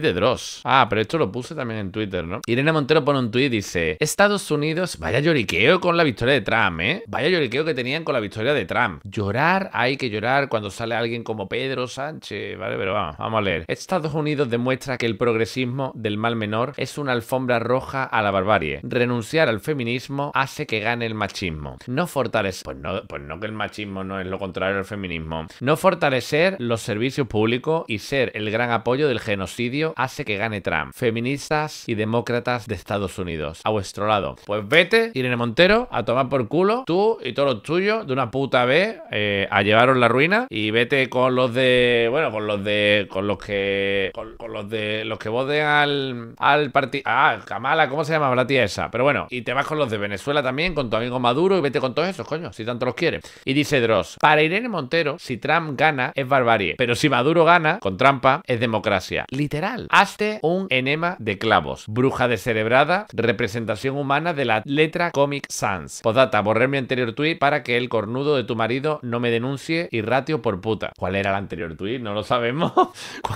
de Dross. Ah, pero esto lo puse también en Twitter, ¿no? Irene Montero pone un tuit y dice: Estados Unidos, vaya lloriqueo con la victoria de Trump, ¿eh? Vaya lloriqueo que tenían con la victoria de Trump. Llorar, hay que llorar cuando sale alguien como Pedro Sánchez, ¿vale? Pero vamos, vamos a leer. Estados Unidos demuestra que el progresismo del mal menor es una alfombra roja a la barbarie. Renunciar al feminismo hace que gane el machismo. No fortalecer. Pues no, pues no que el machismo no es lo contrario al feminismo. No fortalecer los servicios públicos y ser el gran apoyo del genocidio hace que gane Trump. Feministas y demócratas de Estados Unidos. A vuestro lado. Pues vete, Irene Montero, a tomar por culo, tú y todos los tuyos, de una puta vez, eh, a llevaros la ruina. Y vete con los de. Bueno, con los de. Con los que. Con, los de. Los que voten al. Al partido. Ah, Kamala, ¿cómo se llama la tía esa? Pero bueno, y te vas con los de Venezuela también, con tu amigo Maduro, y vete con todos esos, coño, si tanto los quieres. Y dice Dross: Para Irene Montero, si Trump gana, es barbarie. Pero si Maduro gana, con trampa, es democracia. Literal. Hazte un enema de clavos. Bruja descerebrada, representación humana de la letra Comic Sans. Podata, borré mi anterior tuit para que el cornudo de tu marido no me denuncie y ratio por puta. ¿Cuál era el anterior tuit? No lo sabemos.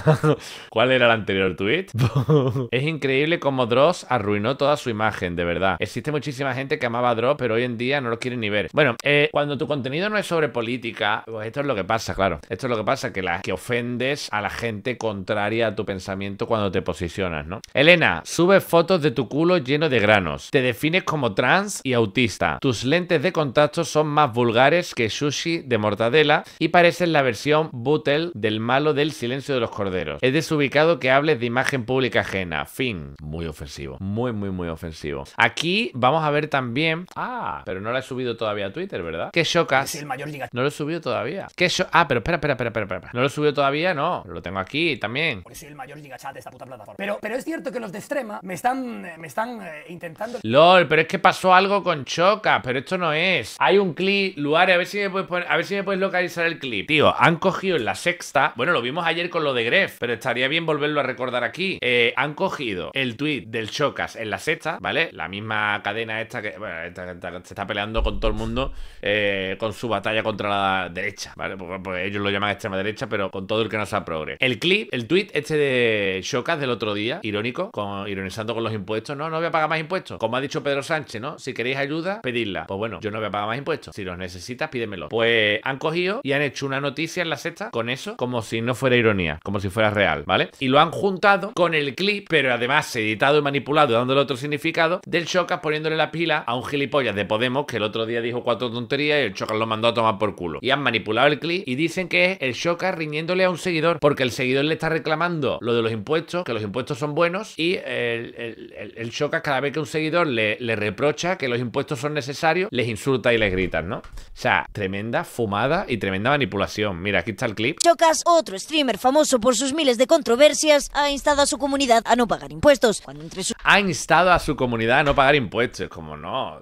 ¿Cuál era el anterior tuit? es increíble cómo Dross arruinó toda su imagen, de verdad. Existe muchísima gente que amaba a Dross, pero hoy en día no lo quieren ni ver. Bueno, eh, cuando tu contenido no es sobre política, pues esto es lo que pasa, claro. Esto es lo que pasa, que, la, que ofendes a la gente contraria a tu pensamiento cuando te posicionas, ¿no? Elena, subes fotos de tu culo lleno de granos. Te defines como trans y autista. Tus lentes de contacto son más vulgares que sushi de mortadela y parecen la versión Butel del malo del silencio de los corderos. Es desubicado que hables de imagen pública ajena. Fin. Muy ofensivo. Muy, muy, muy ofensivo. Aquí vamos a ver también. Ah, pero no la he subido todavía a Twitter, ¿verdad? Que chocas. No lo he subido todavía. Que Ah, pero espera, espera, espera, espera, No lo he subido todavía, no. Lo tengo aquí también. soy el mayor de esta puta plataforma. Pero, pero es cierto que los de extrema me están, eh, me están eh, intentando... LOL, pero es que pasó algo con Chocas, pero esto no es. Hay un clip, Luare, a ver si me puedes a ver si me puedes localizar el clip. Tío, han cogido en la sexta, bueno, lo vimos ayer con lo de Gref, pero estaría bien volverlo a recordar aquí. Eh, han cogido el tweet del Chocas en la sexta, ¿vale? La misma cadena esta que, esta, se está peleando con todo el mundo con su batalla contra la derecha, ¿vale? Porque, pues ellos lo llaman extrema derecha, pero con todo el que no sea progre. El clip, el tweet este de eh, del otro día, irónico, con, ironizando con los impuestos. No, no voy a pagar más impuestos. Como ha dicho Pedro Sánchez, ¿no? Si queréis ayuda, pedidla. Pues bueno, yo no voy a pagar más impuestos. Si los necesitas, pídemelo. Pues han cogido y han hecho una noticia en la sexta con eso, como si no fuera ironía, como si fuera real, ¿vale? Y lo han juntado con el clip, pero además editado y manipulado, dándole otro significado, del Chocas poniéndole la pila a un gilipollas de Podemos que el otro día dijo cuatro tonterías y el Shokas lo mandó a tomar por culo. Y han manipulado el clip y dicen que es el Chocas riñéndole a un seguidor, porque el seguidor le está reclamando lo de los impuestos, que los impuestos son buenos y el, el, cada vez que un seguidor le, reprocha que los impuestos son necesarios, les insulta y les grita, ¿no? O sea, tremenda fumada y tremenda manipulación. Mira, aquí está el clip. Chocas, otro streamer famoso por sus miles de controversias, ha instado a su comunidad a no pagar impuestos. Cuando Ha instado a su comunidad a no pagar impuestos. Como no,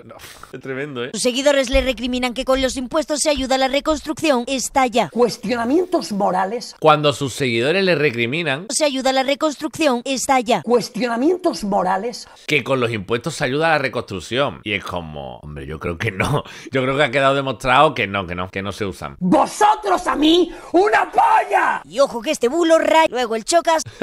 tremendo, ¿eh? Sus seguidores le recriminan que con los impuestos se ayuda a la reconstrucción. estalla Cuestionamientos morales. Cuando sus seguidores le recriminan se ayuda a la reconstrucción, está ya Cuestionamientos morales. Que con los impuestos se ayuda a la reconstrucción. Y es como, hombre, yo creo que no. Yo creo que ha quedado demostrado que no, que no, que no se usan. ¡Vosotros a mí! ¡Una polla! Y ojo que este bulo ray, luego el chocas.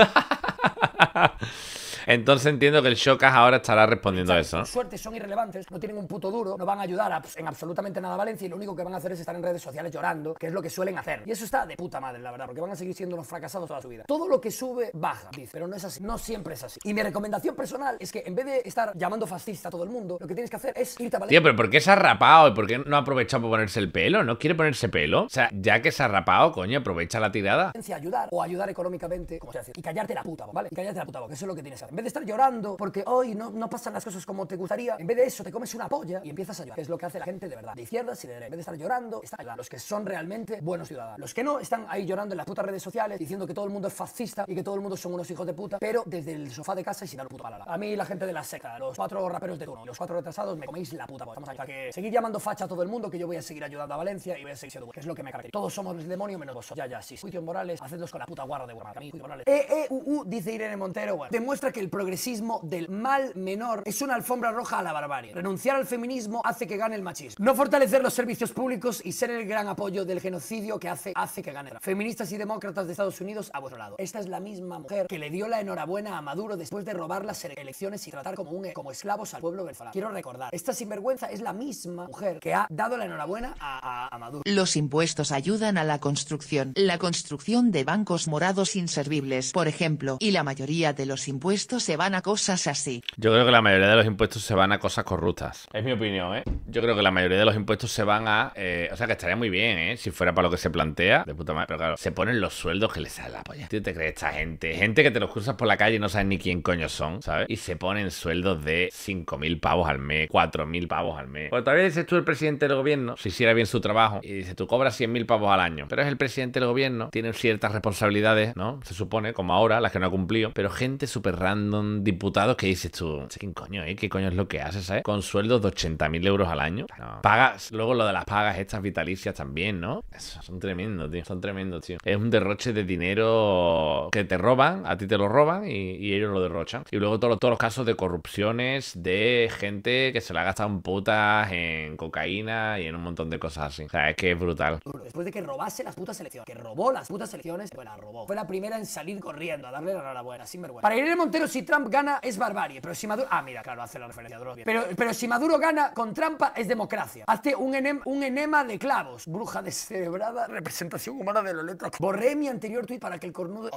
Entonces entiendo que el Shokas ahora estará respondiendo a eso. ¿no? suertes son irrelevantes, no tienen un puto duro, no van a ayudar pues, en absolutamente nada a Valencia y lo único que van a hacer es estar en redes sociales llorando, que es lo que suelen hacer. Y eso está de puta madre, la verdad, porque van a seguir siendo unos fracasados toda su vida. Todo lo que sube, baja, dice, pero no es así, no siempre es así. Y mi recomendación personal es que en vez de estar llamando fascista a todo el mundo, lo que tienes que hacer es irte a Valencia. Tío, pero ¿por qué se ha rapado y por qué no ha aprovechado por ponerse el pelo? ¿No quiere ponerse pelo? O sea, ya que se ha rapado, coño, aprovecha la tirada. Ayudar o ayudar económicamente, como se dice, y callarte la puta, ¿vale? Y callarte la puta, que eso es lo que tienes que hacer vez de estar llorando porque hoy no, no pasan las cosas como te gustaría, en vez de eso te comes una polla y empiezas a llorar, es lo que hace la gente de verdad, de izquierdas y de derecha. En vez de estar llorando, están Los que son realmente buenos ciudadanos. Los que no están ahí llorando en las putas redes sociales diciendo que todo el mundo es fascista y que todo el mundo son unos hijos de puta, pero desde el sofá de casa y sin dar puta palada. A mí la gente de la seca los cuatro raperos de turno, los cuatro retrasados, me coméis la puta. Vamos a que seguir llamando facha a todo el mundo, que yo voy a seguir ayudando a Valencia y voy a seguir siendo es lo que me caracteriza. Todos somos el demonio menos vosotros. Ya, ya, sí. Cuitio Morales, hacedlos con la puta guarda de Guarda. E, e, u, u, dice Irene Montero, demuestra que el el progresismo del mal menor es una alfombra roja a la barbarie. Renunciar al feminismo hace que gane el machismo. No fortalecer los servicios públicos y ser el gran apoyo del genocidio que hace, hace que gane. Feministas y demócratas de Estados Unidos a vuestro lado. Esta es la misma mujer que le dio la enhorabuena a Maduro después de robar las elecciones y tratar como, un, e- como esclavos al pueblo venezolano. Quiero recordar, esta sinvergüenza es la misma mujer que ha dado la enhorabuena a Maduro. Los impuestos ayudan a la construcción. La construcción de bancos morados inservibles, por ejemplo, y la mayoría de los impuestos se van a cosas así. Yo creo que la mayoría de los impuestos se van a cosas corruptas. Es mi opinión, ¿eh? Yo creo que la mayoría de los impuestos se van a... Eh, o sea, que estaría muy bien, ¿eh? Si fuera para lo que se plantea. De puta madre. Pero claro, se ponen los sueldos que les sale la polla. ¿Tú te crees esta gente? Gente que te los cruzas por la calle y no sabes ni quién coño son, ¿sabes? Y se ponen sueldos de 5.000 pavos al mes, 4.000 pavos al mes. Pues tal vez dices tú el presidente del gobierno, si hiciera bien su trabajo, y dices tú cobras 100.000 pavos al año. Pero es el presidente del gobierno, tiene ciertas responsabilidades, ¿no? Se supone, como ahora, las que no ha cumplido. Pero gente súper random un diputados que dices tú, eh? ¿Qué coño es lo que haces, eh? Con sueldos de 80.000 euros al año. Pagas, luego lo de las pagas estas vitalicias también, ¿no? Eso, son tremendos, tío. Son tremendos, tío. Es un derroche de dinero que te roban, a ti te lo roban y, ellos lo derrochan. Y luego todos, todos los casos de corrupciones de gente que se la ha gastado en putas, en cocaína y en un montón de cosas así. O sea, es que es brutal. Después de que robase las putas elecciones, que robó las putas elecciones, pues la robó. Fue la primera en salir corriendo a darle la enhorabuena, sin vergüenza. Para ir el Montero si Trump gana es barbarie. Pero si Maduro. Ah, mira, claro, hace la referencia Pero, pero si Maduro gana con trampa es democracia. Hazte un, enema de clavos. Bruja descerebrada, representación humana de la letra. Borré mi anterior tuit para que el cornudo.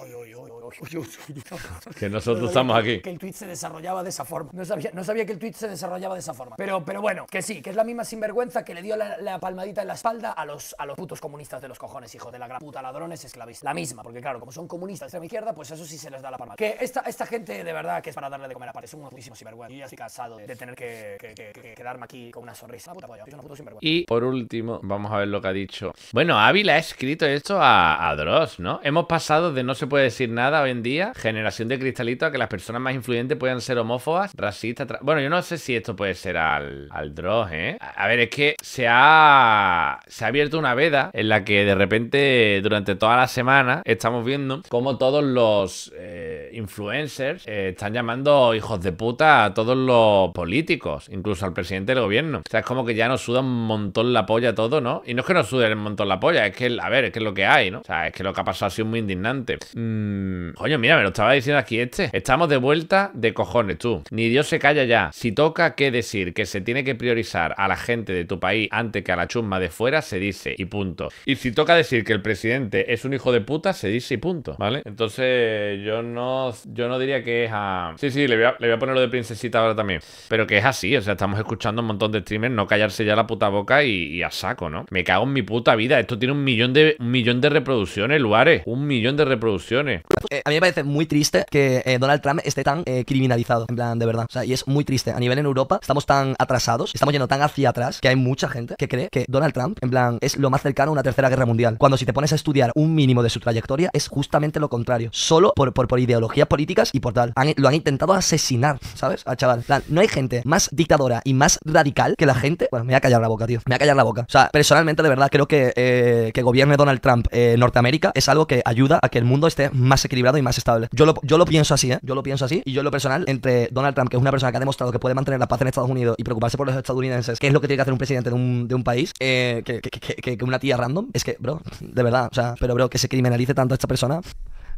que nosotros estamos aquí. Que el tuit se desarrollaba de esa forma. No sabía, que el tuit se desarrollaba de esa forma. Pero, pero bueno, que sí, que es la misma sinvergüenza que le dio la, palmadita en la espalda a los, a los putos comunistas de los cojones, hijo de la gran puta, ladrones, esclavistas. La misma, porque claro, como son comunistas de extrema izquierda, pues eso sí se les da la palma. Que esta, esta gente de verdad que es para darle de comer aparte. un un sinvergüenza. cansado de, tener que, quedarme aquí con una sonrisa. Y por último, vamos a ver lo que ha dicho. Bueno, Ávila ha escrito esto a, Dross, ¿no? Hemos pasado de no se puede decir nada hoy en día, generación de cristalito, a que las personas más influyentes puedan ser homófobas, racistas. Bueno, yo no sé si esto puede ser al, al Dross, ¿eh? A, ver, es que se ha, se ha abierto una veda en la que de repente durante toda la semana estamos viendo cómo todos los eh, influencers están llamando hijos de puta a todos los políticos, incluso al presidente del gobierno. O sea, es como que ya nos suda un montón la polla todo, ¿no? Y no es que nos sude un montón la polla, es que, a ver, es que es lo que hay, ¿no? O sea, es que lo que ha pasado ha sido muy indignante. Oye, mm, coño, mira, me lo estaba diciendo aquí este. Estamos de vuelta de cojones, tú. Ni Dios se calla ya. Si toca que decir que se tiene que priorizar a la gente de tu país antes que a la chumba de fuera, se dice y punto. Y si toca decir que el presidente es un hijo de puta, se dice y punto, ¿vale? Entonces, yo no, yo no diría que Sí, sí, le voy a, poner lo de princesita ahora también. Pero que es así, o sea, estamos escuchando un montón de streamers no callarse ya la puta boca y, a saco, ¿no? Me cago en mi puta vida. Esto tiene un millón de, un millón de reproducciones, lugares. Un millón de reproducciones. Eh, a mí me parece muy triste que eh, Donald Trump esté tan eh, criminalizado, en plan, de verdad. O sea, y es muy triste. A nivel en Europa estamos tan atrasados, estamos yendo tan hacia atrás que hay mucha gente que cree que Donald Trump, en plan, es lo más cercano a una tercera guerra mundial. Cuando si te pones a estudiar un mínimo de su trayectoria, es justamente lo contrario. Solo por ideologías políticas y por tal lo han intentado asesinar, ¿sabes? Al chaval. no hay gente más dictadora y más radical que la gente. Bueno, me voy a callar la boca, tío. Me voy a callar la boca. O sea, personalmente, de verdad, creo que eh, que gobierne Donald Trump en eh, Norteamérica es algo que ayuda a que el mundo esté más equilibrado y más estable. Yo lo, yo lo pienso así, ¿eh? Yo lo pienso así. Y yo, lo personal, entre Donald Trump, que es una persona que ha demostrado que puede mantener la paz en Estados Unidos y preocuparse por los estadounidenses, que es lo que tiene que hacer un presidente de un, país, eh, que, que, que una tía random. Es que, bro, de verdad, o sea, pero bro, que se criminalice tanto a esta persona.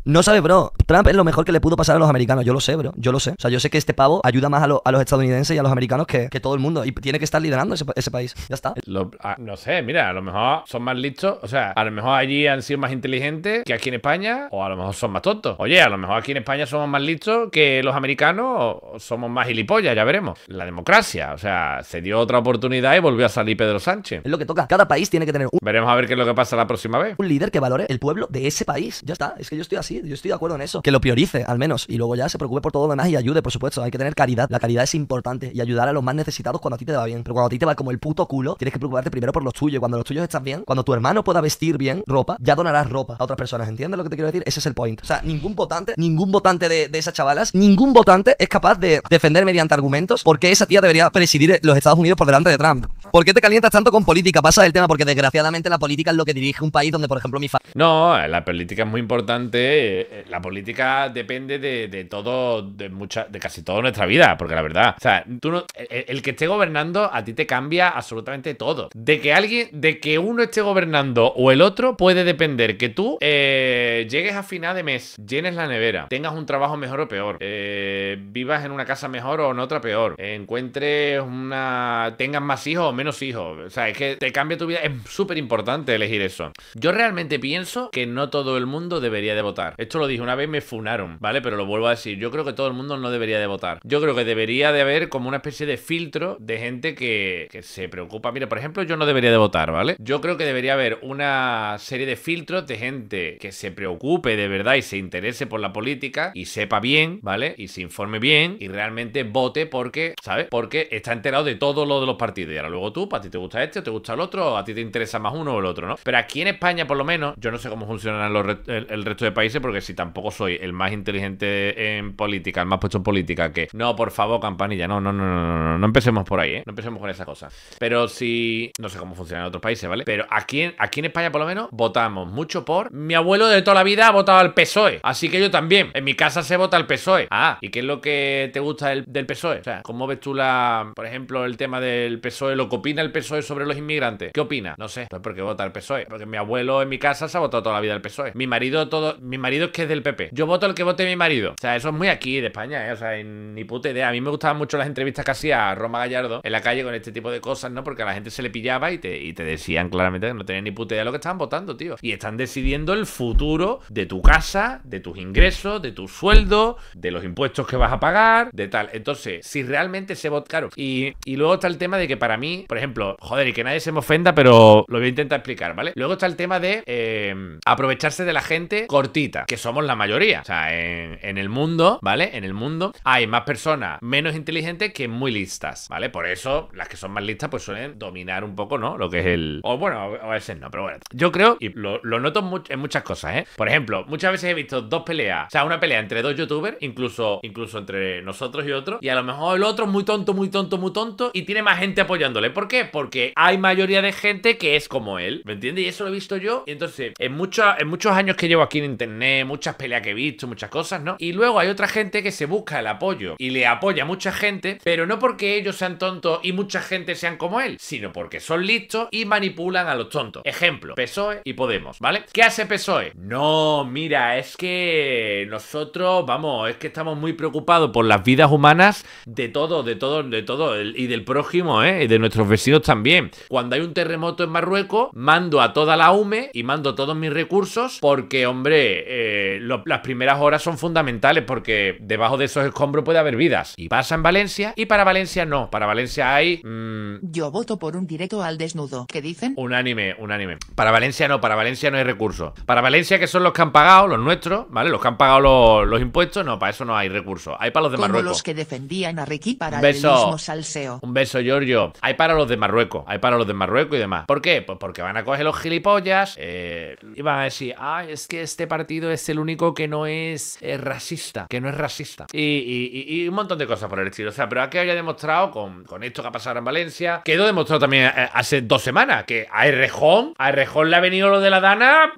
No sabe, bro. Trump es lo mejor que le pudo pasar a los americanos. Yo lo sé, bro. Yo lo sé. O sea, yo sé que este pavo ayuda más a, los estadounidenses y a los americanos que, todo el mundo. Y tiene que estar liderando ese, país. Ya está. Ah, no sé, mira, a lo mejor son más listos. O sea, a lo mejor allí han sido más inteligentes que aquí en España. O a lo mejor son más tontos. Oye, a lo mejor aquí en España somos más listos que los americanos. O somos más gilipollas, ya veremos. La democracia. O sea, se dio otra oportunidad y volvió a salir Pedro Sánchez. Es lo que toca. Cada país tiene que tener un. Veremos a ver qué es lo que pasa la próxima vez. Un líder que valore el pueblo de ese país. Ya está. Es que yo estoy así yo estoy de acuerdo en eso. Que lo priorice, al menos. Y luego ya se preocupe por todo lo demás y ayude, por supuesto. Hay que tener caridad. La caridad es importante y ayudar a los más necesitados cuando a ti te va bien. Pero cuando a ti te va como el puto culo, tienes que preocuparte primero por los tuyos. Cuando los tuyos están bien, cuando tu hermano pueda vestir bien ropa, ya donarás ropa a otras personas. ¿Entiendes lo que te quiero decir? Ese es el point. O sea, ningún votante, ningún votante de, esas chavalas, ningún votante es capaz de defender mediante argumentos por qué esa tía debería presidir eh, los Estados Unidos por delante de Trump. ¿Por qué te calientas tanto con política? Pasa el tema porque desgraciadamente la política es lo que dirige un país donde, por ejemplo, mi fa No, la política es muy importante eh, la política depende de, todo, de mucha, de casi toda nuestra vida, porque la verdad, sea, tú el, que esté gobernando a ti te cambia absolutamente todo. De que alguien, de que uno esté gobernando o el otro, puede depender que tú eh, llegues a final de mes, llenes la nevera, tengas un trabajo mejor o peor, eh, vivas en una casa mejor o en otra peor, encuentres una, tengas más hijos o menos hijos, o sea, es que te cambia tu vida, es súper importante elegir eso. Yo realmente pienso que no todo el mundo debería de votar. Esto lo dije una vez, me funaron, ¿vale? Pero lo vuelvo a decir, yo creo que todo el mundo no debería de votar. Yo creo que debería de haber como una especie de filtro de gente que, que se preocupa. Mira, por ejemplo, yo no debería de votar, ¿vale? Yo creo que debería haber una serie de filtros de gente que se preocupe de verdad y se interese por la política y sepa bien, ¿vale? Y se informe bien y realmente vote porque, ¿sabes? Porque está enterado de todo lo de los partidos. Y ahora luego tú, pues, A ti te gusta este, o te gusta el otro, a ti te interesa más uno o el otro, ¿no? Pero aquí en España, por lo menos, yo no sé cómo funcionan los el resto de países, porque si tampoco soy el más inteligente en política, el más puesto en política, que no, por favor, campanilla, no, no, no, no, no, no empecemos por ahí, ¿eh? No empecemos con esa cosa. Pero si, no sé cómo funciona en otros países, ¿vale? Pero aquí, aquí en España, por lo menos, votamos mucho por mi abuelo de toda la vida ha votado al PSOE, así que yo también. En mi casa se vota al PSOE. Ah, ¿y qué es lo que te gusta del, del PSOE? O sea, ¿cómo ves tú la, por ejemplo, el tema del PSOE, lo que opina el PSOE sobre los inmigrantes? ¿Qué opina? No sé. Pues porque vota el PSOE. Porque mi abuelo en mi casa se ha votado toda la vida al PSOE. Mi marido todo, mi es que es del PP. Yo voto el que vote mi marido. O sea, eso es muy aquí de España, ¿eh? O sea, ni puta idea. A mí me gustaban mucho las entrevistas que hacía Roma Gallardo en la calle con este tipo de cosas, ¿no? Porque a la gente se le pillaba y te, y te decían claramente que no tenían ni puta idea de lo que estaban votando, tío. Y están decidiendo el futuro de tu casa, de tus ingresos, de tu sueldo, de los impuestos que vas a pagar, de tal. Entonces, si realmente se vota, caro. Y, luego está el tema de que para mí, por ejemplo, joder, y que nadie se me ofenda, pero lo voy a intentar explicar, ¿vale? Luego está el tema de eh, aprovecharse de la gente cortita que somos la mayoría. O sea, en, el mundo, ¿vale? En el mundo hay más personas menos inteligentes que muy listas, ¿vale? Por eso las que son más listas pues suelen dominar un poco, ¿no? Lo que es el... O bueno, a veces no, pero bueno. Yo creo, y lo, noto en muchas cosas, ¿eh? Por ejemplo, muchas veces he visto dos peleas, o sea, una pelea entre dos youtubers, incluso, incluso entre nosotros y otro. y a lo mejor el otro es muy tonto, muy tonto, muy tonto, y tiene más gente apoyándole. ¿Por qué? Porque hay mayoría de gente que es como él, ¿me entiendes? Y eso lo he visto yo, y entonces, en, en muchos años que llevo aquí en internet, muchas peleas que he visto, muchas cosas, ¿no? Y luego hay otra gente que se busca el apoyo y le apoya a mucha gente, pero no porque ellos sean tontos y mucha gente sean como él, sino porque son listos y manipulan a los tontos. Ejemplo, PSOE y Podemos, ¿vale? ¿Qué hace PSOE? No, mira, es que nosotros, vamos, es que estamos muy preocupados por las vidas humanas de todo, de todo, de todo, y del prójimo, ¿eh? Y de nuestros vecinos también. Cuando hay un terremoto en Marruecos, mando a toda la UME y mando todos mis recursos porque, hombre, eh, las primeras horas son fundamentales porque debajo de esos escombros puede haber vidas. Y pasa en Valencia y para Valencia no. Para Valencia hay... Mm, Yo voto por un directo al desnudo. ¿Qué dicen? Unánime, unánime. Para Valencia no, para Valencia no hay recursos. Para Valencia que son los que han pagado, los nuestros, ¿vale? Los que han pagado los, impuestos, no, para eso no hay recursos. Hay para los de Marruecos. los que defendían a Ricky para un beso, el mismo salseo. Un beso, Giorgio. Hay para los de Marruecos, hay para los de Marruecos y demás. ¿Por qué? Pues porque van a coger los gilipollas eh, y van a decir, ah, es que este partido es el único que no es eh, racista, que no es racista. Y, un montón de cosas por el estilo. O sea, pero aquí haya demostrado con, esto que ha pasado en Valencia, quedó demostrado también eh, hace dos semanas que a Errejón, a Errejón le ha venido lo de la Dana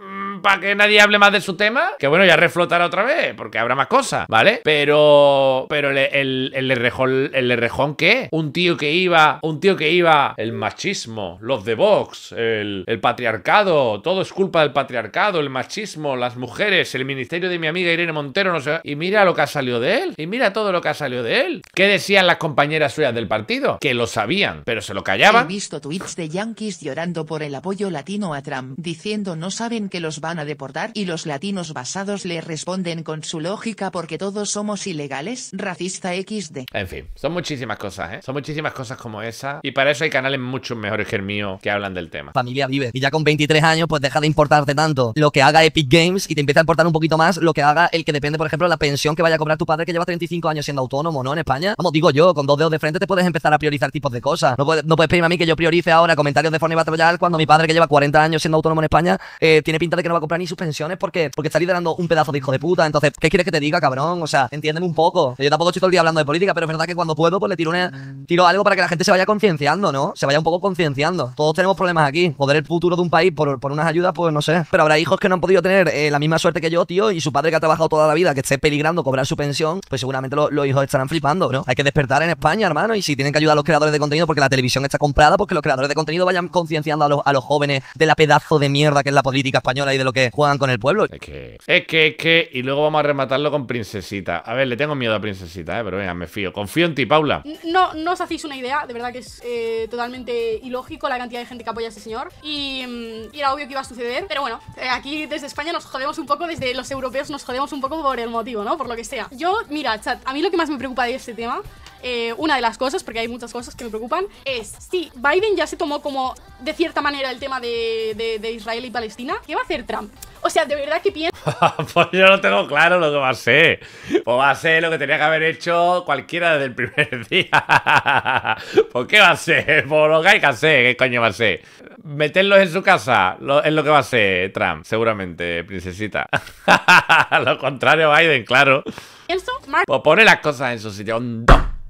para que nadie hable más de su tema, que bueno, ya reflotará otra vez, porque habrá más cosas, ¿vale? Pero, pero el, el, errejón, el ¿qué? Un tío que iba, un tío que iba, el machismo, los de Vox, el, patriarcado, todo es culpa del patriarcado, el machismo, las mujeres, el ministerio de mi amiga Irene Montero, no sé. Y mira lo que ha salido de él, y mira todo lo que ha salido de él. ¿Qué decían las compañeras suyas del partido? Que lo sabían, pero se lo callaban. He visto tweets de yankees llorando por el apoyo latino a Trump, diciendo no saben que los van a deportar y los latinos basados le responden con su lógica porque todos somos ilegales, racista XD. En fin, son muchísimas cosas, ¿eh? Son muchísimas cosas como esa y para eso hay canales mucho mejores que el mío que hablan del tema. Familia vive y ya con 23 años pues deja de importarte tanto lo que haga Epic Games y te empieza a importar un poquito más lo que haga el que depende, por ejemplo, de la pensión que vaya a cobrar tu padre que lleva 35 años siendo autónomo, ¿no? En España. Vamos, digo yo, con dos dedos de frente te puedes empezar a priorizar tipos de cosas. No puedes, pedirme a mí que yo priorice ahora comentarios de Fortnite Battle Royale cuando mi padre que lleva 40 años siendo autónomo en España eh, tiene pinta de que no va a comprar ni sus pensiones porque, porque está liderando un pedazo de hijo de puta. Entonces, ¿qué quieres que te diga, cabrón? O sea, entiéndeme un poco. Yo tampoco estoy todo el día hablando de política, pero es verdad que cuando puedo, pues le tiro, una, tiro algo para que la gente se vaya concienciando, ¿no? Se vaya un poco concienciando. Todos tenemos problemas aquí. Poder el futuro de un país por, unas ayudas, pues no sé. Pero habrá hijos que no han podido tener eh, la misma suerte que yo, tío, y su padre que ha trabajado toda la vida, que esté peligrando cobrar su pensión, pues seguramente los hijos estarán flipando, ¿no? Hay que despertar en España, hermano, y si tienen que ayudar a los creadores de contenido porque la televisión está comprada, porque los creadores de contenido vayan concienciando a los, a los jóvenes de la pedazo de mierda que es la política española y lo que juegan con el pueblo. Es que, es que, es que, y luego vamos a rematarlo con Princesita. A ver, le tengo miedo a Princesita, ¿eh? pero venga, me fío. Confío en ti, Paula. No, os hacéis una idea, de verdad que es eh, totalmente ilógico la cantidad de gente que apoya a este señor. Y, mm, era obvio que iba a suceder, pero bueno, eh, aquí desde España nos jodemos un poco, desde los europeos nos jodemos un poco por el motivo, ¿no? Por lo que sea. Yo, mira, chat, a mí lo que más me preocupa de este tema eh, una de las cosas, porque hay muchas cosas que me preocupan, es si Biden ya se tomó como, de cierta manera, el tema de, de, Israel y Palestina, ¿qué va a hacer Trump? O sea, de verdad que pienso. pues yo no tengo claro lo que va a ser. o pues va a ser lo que tenía que haber hecho cualquiera desde el primer día. ¿Por pues, qué va a ser? Por pues, lo que hay que hacer, ¿qué coño va a ser? Meterlos en su casa es lo que va a ser Trump, seguramente, princesita. lo contrario, Biden, claro. ¿Pienso? Pues pone las cosas en su sitio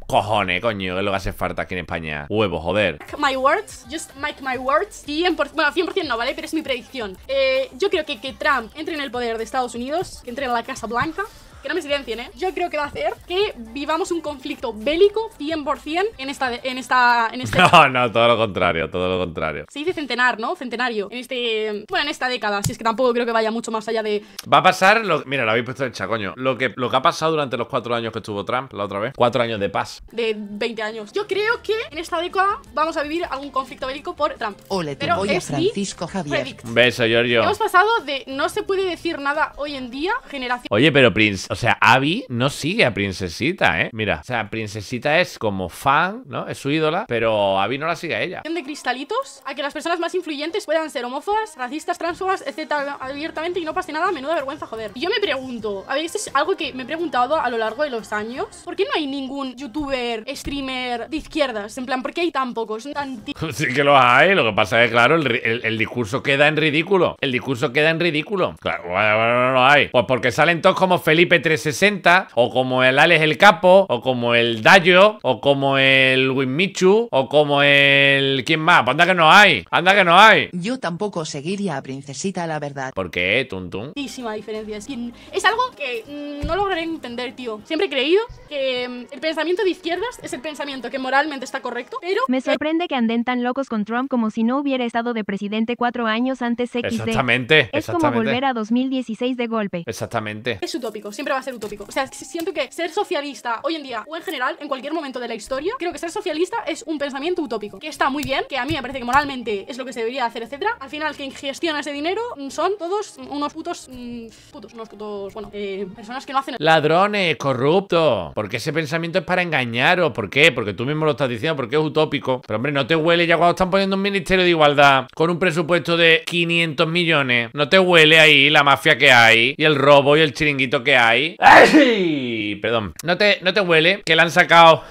cojones, coño, es lo que hace falta aquí en España. Huevo, joder. My words, just make my words. 100%, bueno, 100% no, ¿vale? Pero es mi predicción. Eh, yo creo que que Trump entre en el poder de Estados Unidos, que entre en la Casa Blanca, que no me silencien, ¿eh? Yo creo que va a hacer que vivamos un conflicto bélico 100% en esta... En esta este no, no, todo lo contrario, todo lo contrario. Se dice centenar, ¿no? Centenario. En este... Bueno, en esta década, si es que tampoco creo que vaya mucho más allá de... Va a pasar Mira, lo habéis puesto en chacoño. Lo que, lo que ha pasado durante los cuatro años que estuvo Trump, la otra vez. Cuatro años de paz. De 20 años. Yo creo que en esta década vamos a vivir algún conflicto bélico por Trump. Ole, te Pero es Francisco Javier. Beso, Giorgio. Hemos pasado de no se puede decir nada hoy en día, generación... Oye, pero Prince... O sea, Abby no sigue a Princesita, ¿eh? Mira, o sea, Princesita es como fan, ¿no? Es su ídola, pero Abby no la sigue a ella. De cristalitos a que las personas más influyentes puedan ser homófobas, racistas, transfobas, etcétera, abiertamente y no pase nada, menuda vergüenza, joder. Y yo me pregunto, a ver, esto es algo que me he preguntado a lo largo de los años, ¿por qué no hay ningún youtuber, streamer de izquierdas? En plan, ¿por qué hay tan pocos? Tan sí que lo hay, lo que pasa es que, claro, el, discurso queda en ridículo. El discurso queda en ridículo. Claro, no lo hay. Pues porque salen todos como Felipe 360 o como el Alex el Capo o como el Dayo o como el Winmichu o como el... ¿Quién más? Pues anda que no hay, anda que no hay. Yo tampoco seguiría a Princesita, la verdad. ¿Por qué, Tuntun? diferencia. Mm, es, algo que mm, no lograré entender, tío. Siempre he creído que mm, el pensamiento de izquierdas es el pensamiento que moralmente está correcto, pero... Me sorprende que anden tan locos con Trump como si no hubiera estado de presidente cuatro años antes XD. Exactamente, exactamente. Es como volver a 2016 de golpe. Exactamente. Es utópico, siempre va a ser utópico. O sea, siento que ser socialista hoy en día o en general, en cualquier momento de la historia, creo que ser socialista es un pensamiento utópico, que está muy bien, que a mí me parece que moralmente es lo que se debería hacer, etcétera. Al final, quien gestiona ese dinero mm, son todos unos putos, mm, putos, unos putos, bueno, eh, personas que no hacen... Ladrones, corruptos, porque ese pensamiento es para engañaros, ¿por qué? Porque tú mismo lo estás diciendo, porque es utópico. Pero hombre, no te huele ya cuando están poniendo un ministerio de igualdad con un presupuesto de 500 millones, no te huele ahí la mafia que hay y el robo y el chiringuito que hay ¡Ay! Perdón. No te, no te huele que la han sacado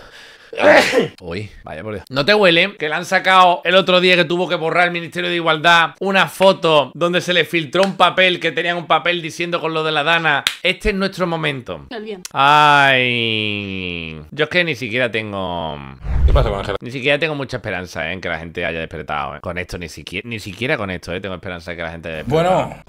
Uy, vaya por Dios. No te huele que le han sacado el otro día que tuvo que borrar el Ministerio de Igualdad una foto donde se le filtró un papel que tenían un papel diciendo con lo de la Dana. Este es nuestro momento. Ay. Yo es que ni siquiera tengo. ¿Qué pasa Ni siquiera tengo mucha esperanza eh, en que la gente haya despertado. Eh. Con esto, ni siquiera, ni siquiera con esto, eh, tengo esperanza que la gente Bueno.